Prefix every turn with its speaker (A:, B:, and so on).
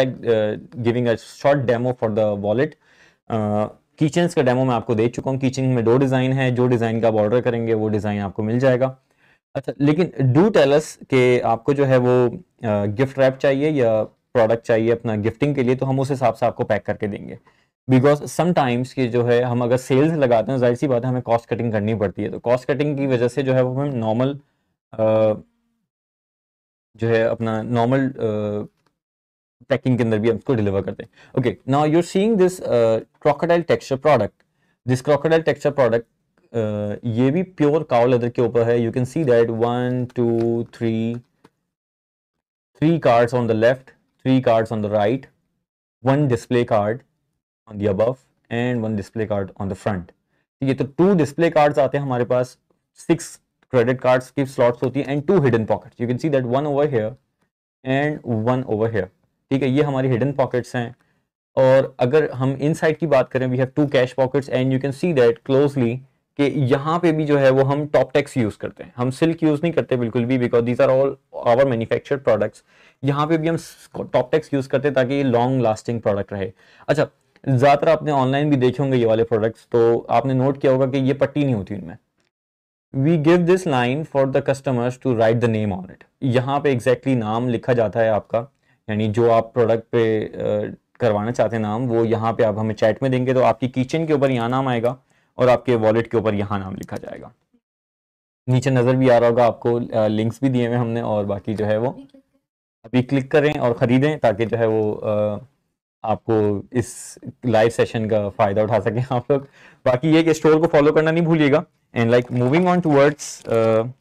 A: like uh, giving a short demo for the wallet कीचेंस का demo मैं आपको दे चुका हूँ कीचिंग में दो डिज़ाइन है जो डिज़ाइन का आप ऑर्डर करेंगे वो डिज़ाइन आपको मिल जाएगा अच्छा लेकिन डू टेलस के आपको जो है वो गिफ्ट रैप चाहिए या प्रोडक्ट चाहिए अपना गिफ्टिंग के लिए तो हम उस हिसाब से आपको पैक करके देंगे बिकॉज समटाइम्स की जो है हम अगर सेल्स लगाते हैं जाहिर सी बात है हमें कॉस्ट कटिंग करनी पड़ती है तो कॉस्ट कटिंग की वजह से जो है वो हम नॉर्मल जो है अपना नॉर्मल पैकिंग के अंदर भी हम इसको डिलीवर करते हैं okay now you are seeing this crocodile texture product this crocodile texture product ये भी प्योर काउ लेदर के ऊपर है you can see that one two three three cards on the left three cards on the right one display card on the above and one display card on the front ठीक है तो two display cards आते हैं हमारे पास six credit cards की slots होती है and two hidden pockets you can see that one over here and one over here ठीक है ये हमारी हिडन पॉकेट्स हैं और अगर हम इनसाइड की बात करें we have two cash pockets and you can see that closely कि यहाँ पे भी जो है वो हम टॉप टैक्स यूज़ करते हैं हम सिल्क यूज़ नहीं करते बिल्कुल भी because these are all our manufactured products यहाँ पे भी हम टॉप टैक्स यूज़ करते हैं ताकि ये लॉन्ग लास्टिंग प्रोडक्ट रहे अच्छा ज़्यादातर आपने ऑनलाइन भी देखे होंगे ये वाले प्रोडक्ट्स तो आपने नोट किया होगा कि ये पट्टी नहीं होती इनमें we give this line for the customers to write the name on it यहाँ पे एग्जैक्टली exactly नाम लिखा जाता है आपका यानी जो आप प्रोडक्ट पे करवाना चाहते हैं नाम वो यहाँ पे आप हमें चैट में देंगे तो आपकी किचन के ऊपर यहाँ नाम आएगा और आपके वॉलेट के ऊपर यहाँ नाम लिखा जाएगा नीचे नज़र भी आ रहा होगा आपको लिंक्स भी दिए हुए हमने और बाकी जो है वो अभी क्लिक करें और ख़रीदें ताकि जो है वो आपको इस लाइव सेशन का फ़ायदा उठा सकें आप लोग बाकी ये कि स्टोर को फॉलो करना नहीं भूलिएगा and like moving on two words